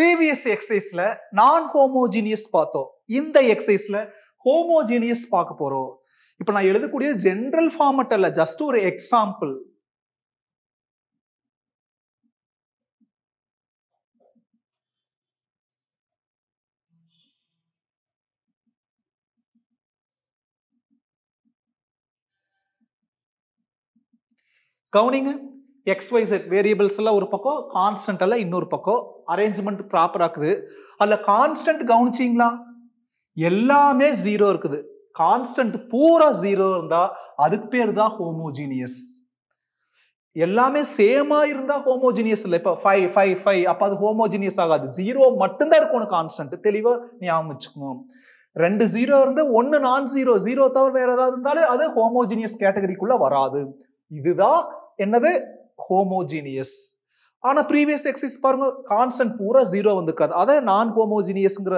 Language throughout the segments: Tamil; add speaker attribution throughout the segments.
Speaker 1: ப்ரீவியஸ் எக்ஸசைஸ்ல நான் ஹோமோஜீனியஸ் பார்த்தோம் இந்த எக்ஸசைஸ்ல ஹோமோஜீனியஸ் பார்க்க போறோம் இப்ப நான் எழுதக்கூடிய ஜென்ரல் ஃபார்மட் அல்ல ஜஸ்ட் ஒரு எக்ஸாம்பிள் கவுனிங்க ஒய்சட் வேரியபிள்ஸ் எல்லாம் ஒரு பக்கம் கான்ஸ்டன்ட் எல்லாம் இன்னொரு பக்கம் அரேஞ்ச்மெண்ட் ப்ராப்பராக இருக்குது அதில் கான்ஸ்டன்ட் கவனிச்சிங்களா எல்லாமே ஜீரோ இருக்குது கான்ஸ்டன்ட் பூரா ஜீரோ இருந்தால் அதுக்கு பேர் தான் ஹோமோஜீனியஸ் எல்லாமே சேமா இருந்தா ஹோமோஜினியஸ் இல்லை இப்போ ஃபைவ் ஃபைவ் ஃபைவ் அப்போ அது ஹோமோஜினியஸ் ஆகாது ஜீரோ மட்டும்தான் இருக்கும் உனக்கு கான்ஸ்டன்ட் தெளிவாக ஞாபகம் வச்சுக்கணும் ரெண்டு ஜீரோ இருந்து ஒன்று நான் ஜீரோ ஜீரோ தவிர வேற ஏதாவது இருந்தாலும் அது ஹோமோஜினியஸ் கேட்டகரிக்குள்ள வராது இதுதான் என்னது ஹோமோஜீனியஸ் ஆனால் ப்ரீவியஸ் எக்ஸைஸ் பாருங்க கான்சன்ட் பூரா ஜீரோ வந்துக்காது அதை நான் ஹோமோஜீனியஸ்ங்கிற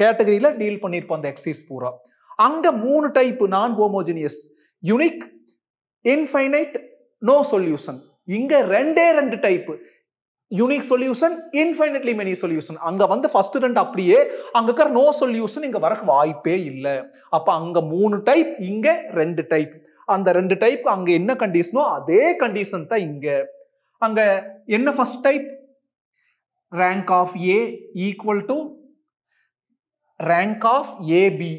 Speaker 1: கேட்டகரியில் டீல் பண்ணியிருப்போம் அந்த எக்ஸைஸ் பூரா அங்கே மூணு டைப் நான் homogeneous unique infinite no solution இங்கே ரெண்டே ரெண்டு type unique solution infinitely many solution அங்கே வந்து ஃபர்ஸ்ட் ரெண்டு அப்படியே அங்கே இருக்கிற நோ சொல்யூஷன் இங்கே வரக்கு வாய்ப்பே இல்லை அப்போ அங்கே மூணு டைப் இங்கே ரெண்டு டைப் அந்த ரெண்டு டைப் அங்கே என்ன கண்டிஷனோ அதே கண்டிஷன் தான் இங்கே அங்கே என்ன first type rank of A equal to rank of AB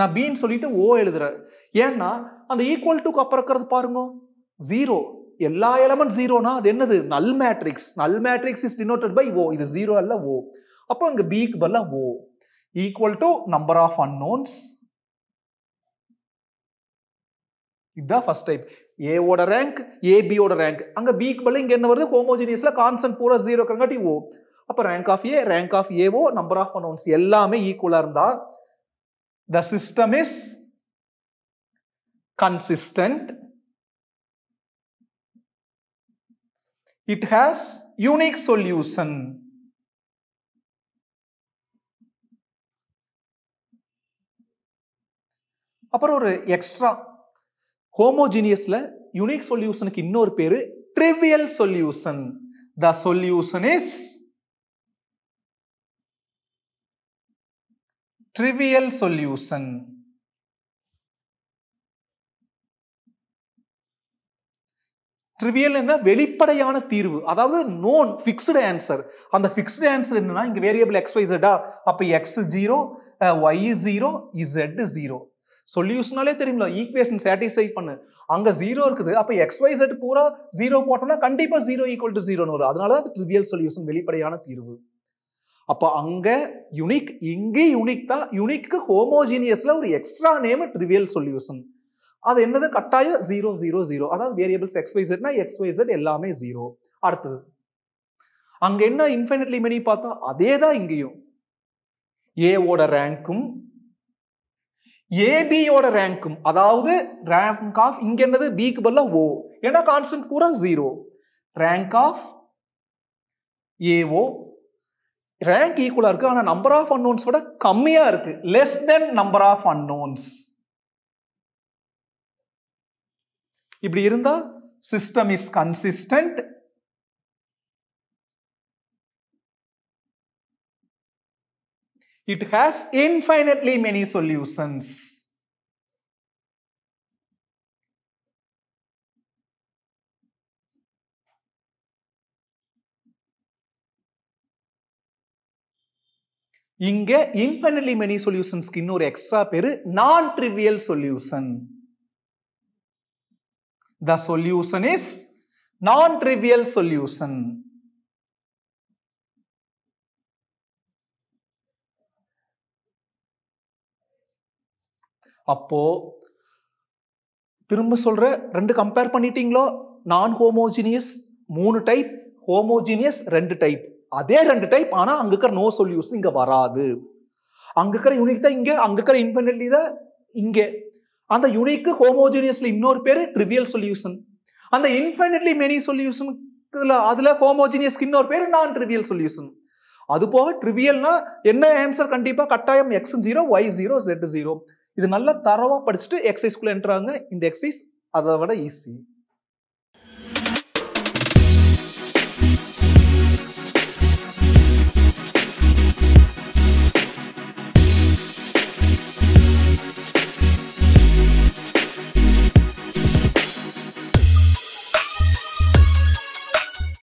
Speaker 1: நான் பின்னு சொல்லிட்டு ஓ எழுதுறேன் ஏன்னா அந்த ஈக்குவல் டுக்கு அப்புறம் இருக்கிறது பாருங்க ஜீரோ எல்லா எலமெண்ட் ஜீரோனா அது என்னது null matrix null matrix is denoted by O இது ஜீரோ அல்ல ஓ அப்போ இங்க பிக்கு பதிலாக O equal to number of unknowns இதுதான் ஃபர்ஸ்ட் டைப் ஏவோட ரேங்க் ஏபியோட ரேங்க் அங்கே பிக்கு பதில் இங்கே என்ன வருது ஹோமோஜினியஸில் கான்சன்ட் பூரா ஜீரோ கங்காட்டி ஓ அப்போ rank of A rank of ஏவோ நம்பர் ஆஃப் அனௌன்ஸ் எல்லாமே ஈக்குவலாக இருந்தால் the system is consistent it has unique solution அப்புறம் ஒரு எக்ஸ்ட்ரா ஹோமோஜீனியஸில் யுனிக் சொல்யூஷனுக்கு இன்னொரு பேர் trivial solution the solution is trivial solution trivial என்ன வெளிப்படையான தீர்வு அதாவது நோன் ஃபிக்ஸ்டு ஆன்சர் அந்த ஃபிக்ஸ்டு ஆன்சர் என்னன்னா இங்கே வேரியபிள் எக்ஸ் ஒய் ஜெட்டா அப்போ X zero Y zero Z zero சொல்யூஷனாலே தெரியுமில்ல ஈக்குவேஷன் சாட்டிஸ்ஃபை பண்ணு அங்க ஜீரோ இருக்குது அப்போ எக்ஸ் ஒய் செட் பூரா ஜீரோ போட்டோம்னா கண்டிப்பா ஜீரோ ஈக்குவல் டு ஜீரோனு வரும் அதனால அது ட்ரிவியல் சொல்யூஷன் வெளிப்படையான தீர்வு அப்போ அங்க யுனிக் இங்கே யுனிக் தான் யுனிக்கு ஹோமோஜீனியஸ்ல ஒரு எக்ஸ்ட்ரா நேம் ட்ரிவியல் சொல்யூஷன் அது என்னது கட்டாயம் ஜீரோ ஜீரோ ஜீரோ அதாவது வேரியபிள்ஸ் எக்ஸ் ஒய் ஜெட்னா எக்ஸ் ஒய் ஜெட் எல்லாமே ஜீரோ அடுத்தது அங்க என்ன இன்ஃபினிட்லி மெனி பார்த்தா அதே தான் இங்கேயும் ஏவோட ரேங்க்கும் ஏபியோட ரேங்க்கும் அதாவது ரேங்க் ஆஃப் இங்க என்னது பிக்கு பல்ல ஓ ஏன்னா கான்ஸ்டன்ட் கூட zero rank of A O rank ஈக்குவலாக இருக்குது ஆனால் நம்பர் ஆஃப் அன்னோன்ஸ் விட கம்மியாக இருக்குது less than number of unknowns இப்படி இருந்தால் system is consistent It has infinitely many solutions. இங்கே இன்ஃபைனட்லி மெனி சொல்யூஷன்ஸ்க்கு இன்னொரு எக்ஸ்ட்ரா பேரு non trivial solution the solution is non trivial solution அப்போது திரும்ப சொல்ற ரெண்டு கம்பேர் பண்ணிட்டீங்களோ நான் ஹோமோஜினியஸ் மூணு டைப் ஹோமோஜீனியஸ் ரெண்டு டைப் அதே ரெண்டு டைப் ஆனால் அங்கே இருக்கிற நோ சொல்யூஷன் இங்கே வராது அங்கே இருக்கிற யூனிக் தான் இங்கே அங்கே இருக்கிற இன்ஃபினிட்டி தான் இங்கே அந்த யூனிக்கு ஹோமோஜீனியஸில் இன்னொரு பேர் ட்ரிவியல் சொல்யூஷன் அந்த இன்ஃபினிட்லி மெனி சொல்யூஷன் இதில் அதில் ஹோமோஜீனியஸ்க்கு இன்னொரு பேர் நான் ட்ரிவியல் சொல்யூஷன் அது போக ட்ரிவியல்னா என்ன ஆன்சர் கண்டிப்பாக கட்டாயம் X zero Y zero Z zero இது நல்லா தரவாக படிச்சுட்டு எக்ஸசைஸ்குள்ளே என்ட்ராங்க இந்த எக்ஸசைஸ் அதை விட ஈஸி